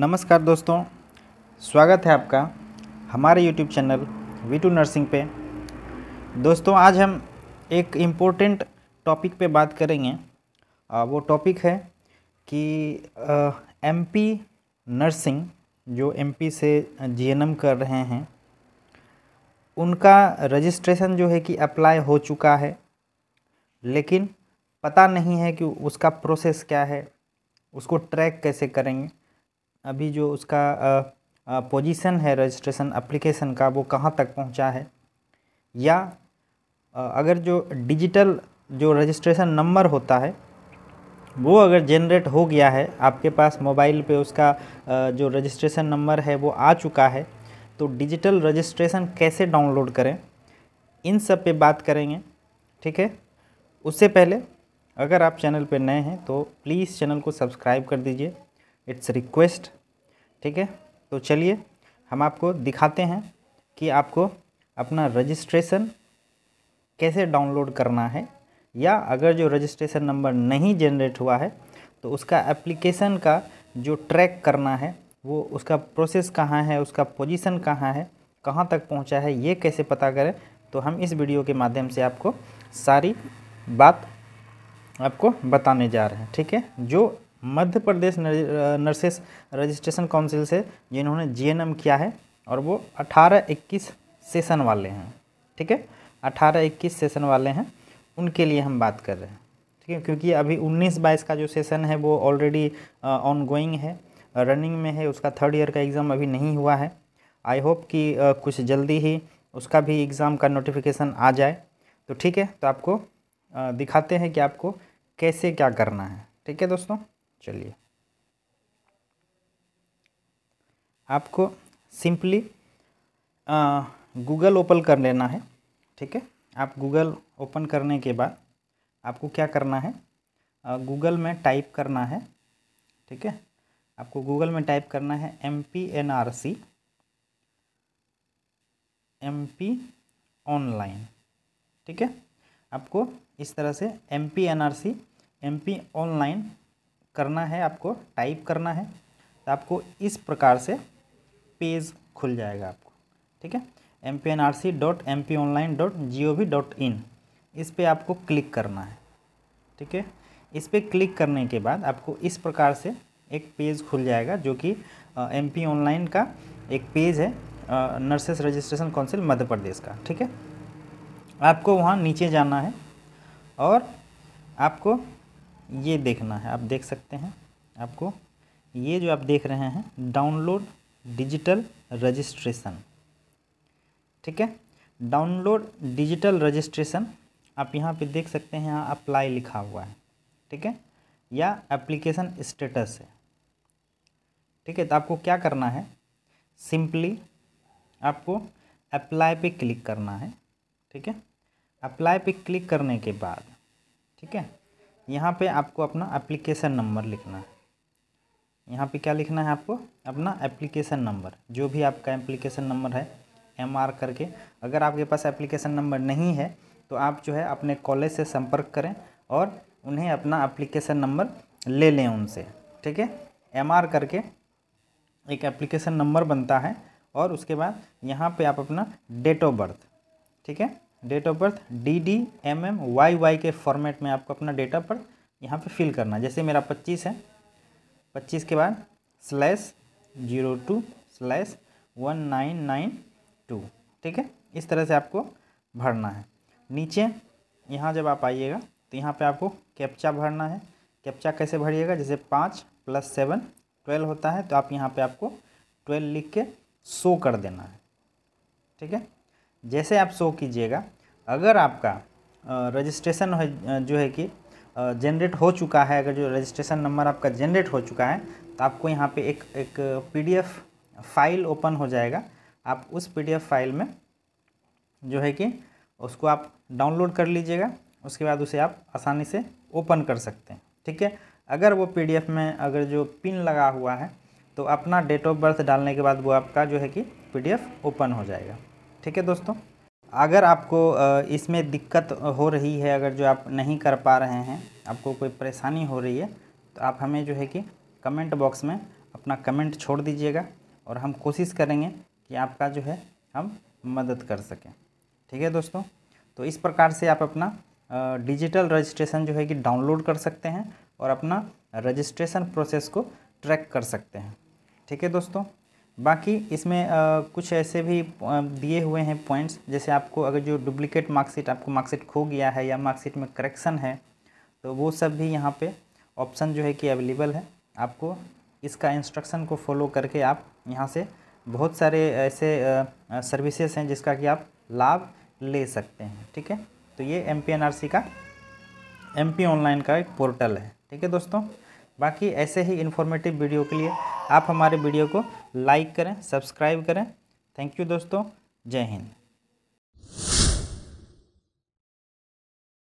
नमस्कार दोस्तों स्वागत है आपका हमारे YouTube channel we two nursing पे दोस्तों आज हम एक इम्पोर्टेंट टॉपिक पे बात करेंगे आ, वो टॉपिक है कि एमपी नर्सिंग जो एमपी से जीएनएम कर रहे हैं उनका रजिस्ट्रेशन जो है कि अप्लाई हो चुका है लेकिन पता नहीं है कि उसका प्रोसेस क्या है उसको ट्रैक कैसे करेंगे अभी जो उसका पोजीशन है रजिस्ट्रेशन एप्लीकेशन का वो कहाँ तक पहुँचा है या अगर जो डिजिटल जो रजिस्ट्रेशन नंबर होता है वो अगर जनरेट हो गया है आपके पास मोबाइल पे उसका जो रजिस्ट्रेशन नंबर है वो आ चुका है तो डिजिटल रजिस्ट्रेशन कैसे डाउनलोड करें इन सब पे बात करेंगे ठीक है उससे पहले अगर आप चैनल पे नए हैं तो प्लीज़ चैनल को सब्सक्राइब कर दीजिए इट्स रिक्वेस्ट ठीक है तो चलिए हम आपको दिखाते हैं कि आपको अपना रजिस्ट्रेशन कैसे डाउनलोड करना है या अगर जो रजिस्ट्रेशन नंबर नहीं जनरेट हुआ है तो उसका एप्लीकेशन का जो ट्रैक करना है वो उसका प्रोसेस कहाँ है उसका पोजीशन कहाँ है कहाँ तक पहुँचा है ये कैसे पता करें तो हम इस वीडियो के माध्यम से आपको सारी बात आपको बताने जा रहे हैं ठीक है जो Madhya Pradesh nurses registration council से जिन्होंने जीएनएम किया है और वो 18-21 सेशन वाले हैं ठीक है 18-21 सेशन वाले हैं उनके लिए हम बात कर रहे हैं ठीक है क्योंकि अभी 19-22 का जो सेशन है वो ऑलरेडी ऑन गोइंग है रनिंग में है उसका थर्ड ईयर का एग्ज़ाम अभी नहीं हुआ है आई होप कि कुछ जल्दी ही उसका भी एग्ज़ाम का नोटिफिकेशन आ जाए तो ठीक है तो आपको दिखाते हैं कि आपको कैसे क्या करना है ठीक है दोस्तों चलिए आपको सिंपली गूगल ओपन कर लेना है ठीक है आप गूगल ओपन करने के बाद आपको क्या करना है गूगल में टाइप करना है ठीक है आपको गूगल में टाइप करना है M P N R C M P online ठीक है आपको इस तरह से M P N R C M P online करना है आपको टाइप करना है तो आपको इस प्रकार से पेज खुल जाएगा आपको ठीक है M P N R C dot M P online dot G O V dot in इस पर आपको क्लिक करना है ठीक है इस पर क्लिक करने के बाद आपको इस प्रकार से एक पेज खुल जाएगा जो कि एम पी ऑनलाइन का एक पेज है nurses registration council Madhya Pradesh का ठीक है आपको वहाँ नीचे जाना है और आपको ये देखना है आप देख सकते हैं आपको ये जो आप देख रहे हैं डाउनलोड डिजिटल रजिस्ट्रेशन ठीक है डाउनलोड डिजिटल रजिस्ट्रेशन आप यहाँ पे देख सकते हैं यहाँ अप्लाई लिखा हुआ है ठीक है या एप्लीकेशन स्टेटस है ठीक है तो आपको क्या करना है सिंपली आपको अप्लाई पे क्लिक करना है ठीक है अप्लाई पे क्लिक करने के बाद ठीक है यहाँ पे आपको अपना एप्लीकेशन नंबर लिखना है यहाँ पे क्या लिखना है आपको अपना एप्लीकेशन नंबर जो भी आपका एप्लीकेशन नंबर है एम आर करके अगर आपके पास एप्लीकेशन नंबर नहीं है तो आप जो है अपने कॉलेज से संपर्क करें और उन्हें अपना एप्लीकेशन नंबर ले लें उनसे ठीक है एम आर करके एक एप्लीकेशन नंबर बनता है और उसके बाद यहाँ पे आप अपना डेट ऑफ बर्थ ठीक है date of birth D D M M Y Y के फॉर्मेट में आपको अपना डेट ऑफ बर्थ यहाँ पे फिल करना जैसे मेरा पच्चीस है पच्चीस के बाद slash zero two slash one nine nine two ठीक है इस तरह से आपको भरना है नीचे यहाँ जब आप आइएगा तो यहाँ पे आपको कैप्चा भरना है कैप्चा कैसे भरिएगा जैसे पाँच प्लस सेवन ट्वेल्व होता है तो आप यहाँ पे आपको ट्वेल्व लिख के शो कर देना है ठीक है जैसे आप शो कीजिएगा अगर आपका रजिस्ट्रेशन जो है कि जनरेट हो चुका है अगर जो रजिस्ट्रेशन नंबर आपका जनरेट हो चुका है तो आपको यहाँ पे एक एक पीडीएफ फाइल ओपन हो जाएगा आप उस पीडीएफ फाइल में जो है कि उसको आप डाउनलोड कर लीजिएगा उसके बाद उसे आप आसानी से ओपन कर सकते हैं ठीक है अगर वो पीडीएफ में अगर जो पिन लगा हुआ है तो अपना डेट ऑफ बर्थ डालने के बाद वो आपका जो है कि पी ओपन हो जाएगा ठीक है दोस्तों अगर आपको इसमें दिक्कत हो रही है अगर जो आप नहीं कर पा रहे हैं आपको कोई परेशानी हो रही है तो आप हमें जो है कि कमेंट बॉक्स में अपना कमेंट छोड़ दीजिएगा और हम कोशिश करेंगे कि आपका जो है हम मदद कर सकें ठीक है दोस्तों तो इस प्रकार से आप अपना डिजिटल रजिस्ट्रेशन जो है कि डाउनलोड कर सकते हैं और अपना रजिस्ट्रेशन प्रोसेस को ट्रैक कर सकते हैं ठीक है दोस्तों बाकी इसमें आ, कुछ ऐसे भी दिए हुए हैं पॉइंट्स जैसे आपको अगर जो डुप्लीकेट मार्कशीट आपको मार्कशीट खो गया है या मार्कशीट में करेक्शन है तो वो सब भी यहाँ पे ऑप्शन जो है कि अवेलेबल है आपको इसका इंस्ट्रक्शन को फॉलो करके आप यहाँ से बहुत सारे ऐसे सर्विसेज हैं जिसका कि आप लाभ ले सकते हैं ठीक है तो ये एम का एम ऑनलाइन का एक पोर्टल है ठीक है दोस्तों बाकी ऐसे ही इन्फॉर्मेटिव वीडियो के लिए आप हमारे वीडियो को लाइक करें सब्सक्राइब करें थैंक यू दोस्तों जय हिंद